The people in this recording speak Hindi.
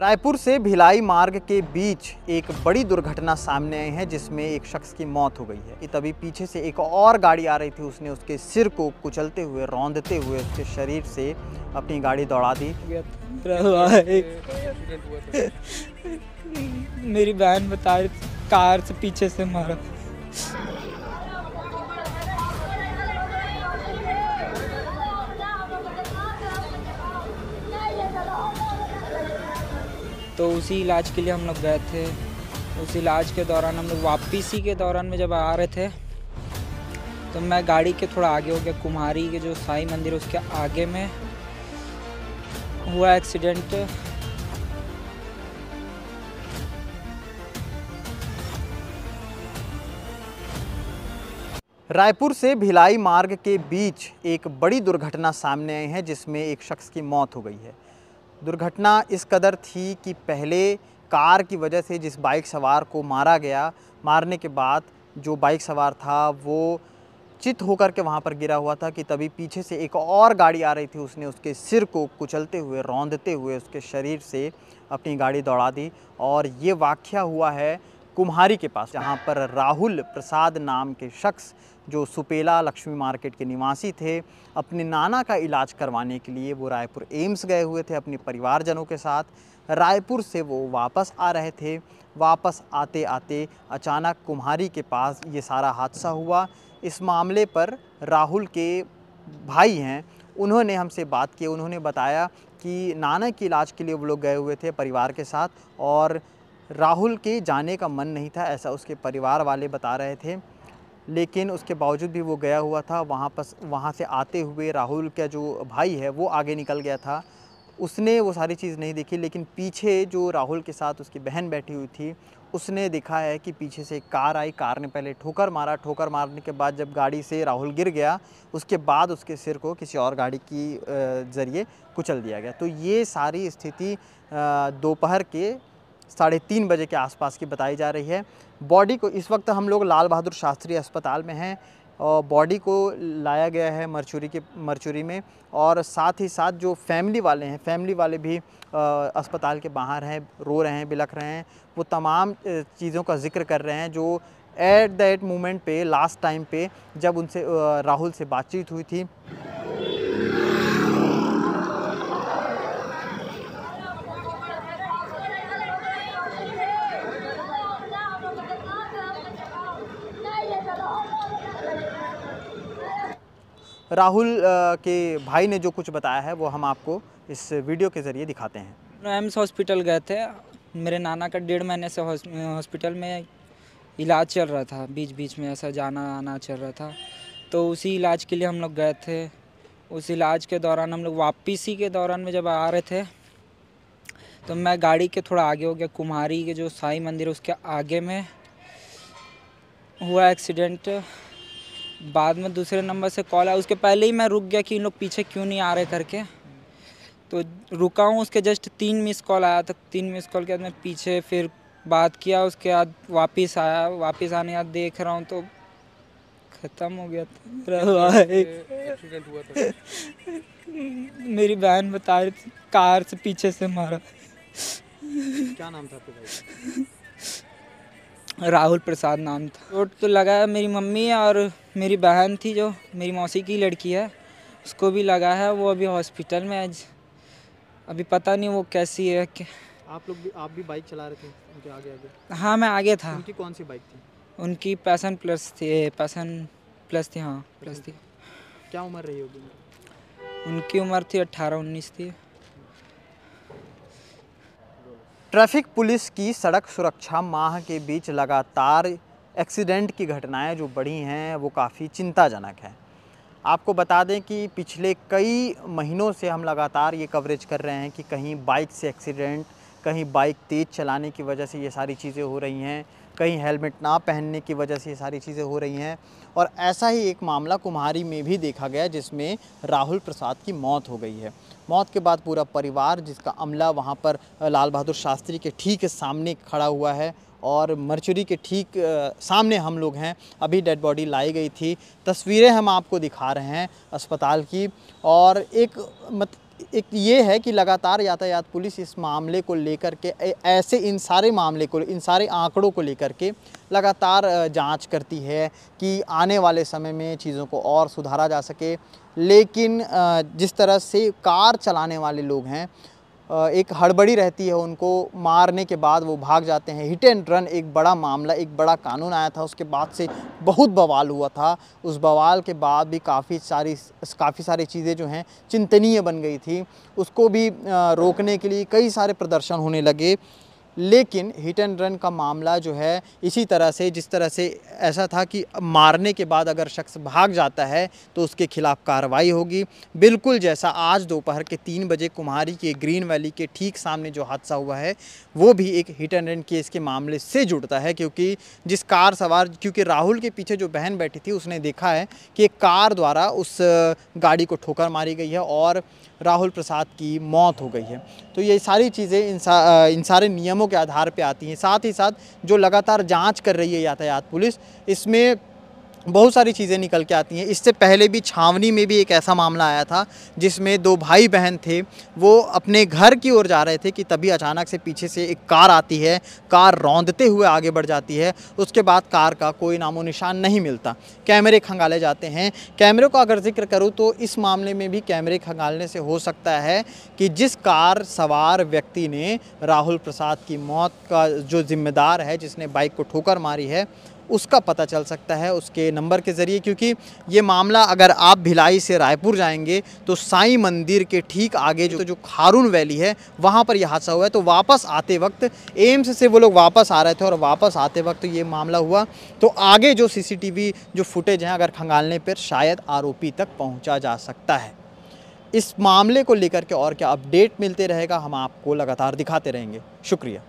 रायपुर से भिलाई मार्ग के बीच एक बड़ी दुर्घटना सामने आई है जिसमें एक शख्स की मौत हो गई है तभी पीछे से एक और गाड़ी आ रही थी उसने उसके सिर को कुचलते हुए रौंदते हुए उसके शरीर से अपनी गाड़ी दौड़ा दी मेरी बहन बता रही कार से पीछे से मारा तो उसी इलाज के लिए हम लोग गए थे उस इलाज के दौरान हम लोग वापसी के दौरान में जब आ रहे थे तो मैं गाड़ी के थोड़ा आगे हो गया कुम्हारी के जो साई मंदिर उसके आगे में हुआ एक्सीडेंट रायपुर से भिलाई मार्ग के बीच एक बड़ी दुर्घटना सामने आई है जिसमें एक शख्स की मौत हो गई है दुर्घटना इस कदर थी कि पहले कार की वजह से जिस बाइक सवार को मारा गया मारने के बाद जो बाइक सवार था वो चित होकर के वहाँ पर गिरा हुआ था कि तभी पीछे से एक और गाड़ी आ रही थी उसने उसके सिर को कुचलते हुए रौंदते हुए उसके शरीर से अपनी गाड़ी दौड़ा दी और ये वाक्य हुआ है कुम्हारी के पास जहाँ पर राहुल प्रसाद नाम के शख्स जो सुपेला लक्ष्मी मार्केट के निवासी थे अपने नाना का इलाज करवाने के लिए वो रायपुर एम्स गए हुए थे अपने परिवारजनों के साथ रायपुर से वो वापस आ रहे थे वापस आते आते अचानक कुम्हारी के पास ये सारा हादसा हुआ इस मामले पर राहुल के भाई हैं उन्होंने हमसे बात की उन्होंने बताया कि नाना के इलाज के लिए वो लोग गए हुए थे परिवार के साथ और राहुल के जाने का मन नहीं था ऐसा उसके परिवार वाले बता रहे थे लेकिन उसके बावजूद भी वो गया हुआ था वहाँ पर वहाँ से आते हुए राहुल का जो भाई है वो आगे निकल गया था उसने वो सारी चीज़ नहीं देखी लेकिन पीछे जो राहुल के साथ उसकी बहन बैठी हुई थी उसने देखा है कि पीछे से कार आई कार ने पहले ठोकर मारा ठोकर मारने के बाद जब गाड़ी से राहुल गिर गया उसके बाद उसके सिर को किसी और गाड़ी की ज़रिए कुचल दिया गया तो ये सारी स्थिति दोपहर के साढ़े तीन बजे के आसपास की बताई जा रही है बॉडी को इस वक्त हम लोग लाल बहादुर शास्त्री अस्पताल में हैं और बॉडी को लाया गया है मरचूरी के मरचूरी में और साथ ही साथ जो फैमिली वाले हैं फैमिली वाले भी आ, अस्पताल के बाहर हैं रो रहे हैं बिलख रहे हैं वो तमाम चीज़ों का जिक्र कर रहे हैं जो एट दैट मोमेंट पे लास्ट टाइम पे जब उनसे राहुल से बातचीत हुई थी राहुल के भाई ने जो कुछ बताया है वो हम आपको इस वीडियो के ज़रिए दिखाते हैं एम्स हॉस्पिटल गए थे मेरे नाना का डेढ़ महीने से हॉस्पिटल में इलाज चल रहा था बीच बीच में ऐसा जाना आना चल रहा था तो उसी इलाज के लिए हम लोग गए थे उस इलाज के दौरान हम लोग वापसी के दौरान में जब आ रहे थे तो मैं गाड़ी के थोड़ा आगे हो गया कुम्हारी के जो साई मंदिर उसके आगे में हुआ एक्सीडेंट बाद में दूसरे नंबर से कॉल आया उसके पहले ही मैं रुक गया कि इन लोग पीछे क्यों नहीं आ रहे करके तो रुका हूँ उसके जस्ट तीन मिस कॉल आया था तीन मिस कॉल के बाद मैं पीछे फिर बात किया उसके बाद वापस आया वापस आने बाद देख रहा हूँ तो ख़त्म हो गया था मेरा भाई मेरी बहन बता रही थी कार से पीछे से मारा क्या नाम था राहुल प्रसाद नाम था चोट तो लगा है मेरी मम्मी और मेरी बहन थी जो मेरी मौसी की लड़की है उसको भी लगा है वो अभी हॉस्पिटल में आज अभी पता नहीं वो कैसी है कि... आप लोग भी आप भी बाइक चला रहे थे उनके आगे आगे हाँ मैं आगे था उनकी कौन सी बाइक थी उनकी पैसन प्लस थी पैसन प्लस थी हाँ प्लस थी क्या उम्र रही होगी उनकी उम्र थी अट्ठारह उन्नीस थी ट्रैफिक पुलिस की सड़क सुरक्षा माह के बीच लगातार एक्सीडेंट की घटनाएं जो बढ़ी हैं वो काफ़ी चिंताजनक हैं आपको बता दें कि पिछले कई महीनों से हम लगातार ये कवरेज कर रहे हैं कि कहीं बाइक से एक्सीडेंट कहीं बाइक तेज़ चलाने की वजह से ये सारी चीज़ें हो रही हैं कहीं हेलमेट ना पहनने की वजह से ये सारी चीज़ें हो रही हैं और ऐसा ही एक मामला कुम्हारी में भी देखा गया जिसमें राहुल प्रसाद की मौत हो गई है मौत के बाद पूरा परिवार जिसका अमला वहाँ पर लाल बहादुर शास्त्री के ठीक सामने खड़ा हुआ है और मर्चुरी के ठीक सामने हम लोग हैं अभी डेड बॉडी लाई गई थी तस्वीरें हम आपको दिखा रहे हैं अस्पताल की और एक मत एक ये है कि लगातार यातायात पुलिस इस मामले को लेकर के ऐसे इन सारे मामले को इन सारे आंकड़ों को लेकर के लगातार जांच करती है कि आने वाले समय में चीज़ों को और सुधारा जा सके लेकिन जिस तरह से कार चलाने वाले लोग हैं एक हड़बड़ी रहती है उनको मारने के बाद वो भाग जाते हैं हिट एंड रन एक बड़ा मामला एक बड़ा कानून आया था उसके बाद से बहुत बवाल हुआ था उस बवाल के बाद भी काफ़ी सारी काफ़ी सारी चीज़ें जो हैं चिंतनीय बन गई थी उसको भी रोकने के लिए कई सारे प्रदर्शन होने लगे लेकिन हिट एंड रन का मामला जो है इसी तरह से जिस तरह से ऐसा था कि मारने के बाद अगर शख्स भाग जाता है तो उसके खिलाफ कार्रवाई होगी बिल्कुल जैसा आज दोपहर के तीन बजे कुम्हारी के ग्रीन वैली के ठीक सामने जो हादसा हुआ है वो भी एक हिट एंड रन केस के मामले से जुड़ता है क्योंकि जिस कार सवार क्योंकि राहुल के पीछे जो बहन बैठी थी उसने देखा है कि एक कार द्वारा उस गाड़ी को ठोकर मारी गई है और राहुल प्रसाद की मौत हो गई है तो ये सारी चीज़ें इन, सा, इन सारे नियमों के आधार पर आती हैं साथ ही साथ जो लगातार जाँच कर रही है यातायात पुलिस इसमें बहुत सारी चीज़ें निकल के आती हैं इससे पहले भी छावनी में भी एक ऐसा मामला आया था जिसमें दो भाई बहन थे वो अपने घर की ओर जा रहे थे कि तभी अचानक से पीछे से एक कार आती है कार रौंदते हुए आगे बढ़ जाती है उसके बाद कार का कोई नामो निशान नहीं मिलता कैमरे खंगाले जाते हैं कैमरे को अगर जिक्र करूँ तो इस मामले में भी कैमरे खंगालने से हो सकता है कि जिस कार सवार व्यक्ति ने राहुल प्रसाद की मौत का जो जिम्मेदार है जिसने बाइक को ठोकर मारी है उसका पता चल सकता है उसके नंबर के ज़रिए क्योंकि ये मामला अगर आप भिलाई से रायपुर जाएंगे तो साई मंदिर के ठीक आगे जो तो जो खारून वैली है वहाँ पर यह हादसा हुआ है तो वापस आते वक्त एम्स से वो लोग वापस आ रहे थे और वापस आते वक्त ये मामला हुआ तो आगे जो सी जो फुटेज हैं अगर खंगालने पर शायद आरोपी तक पहुँचा जा सकता है इस मामले को लेकर के और क्या अपडेट मिलते रहेगा हम आपको लगातार दिखाते रहेंगे शुक्रिया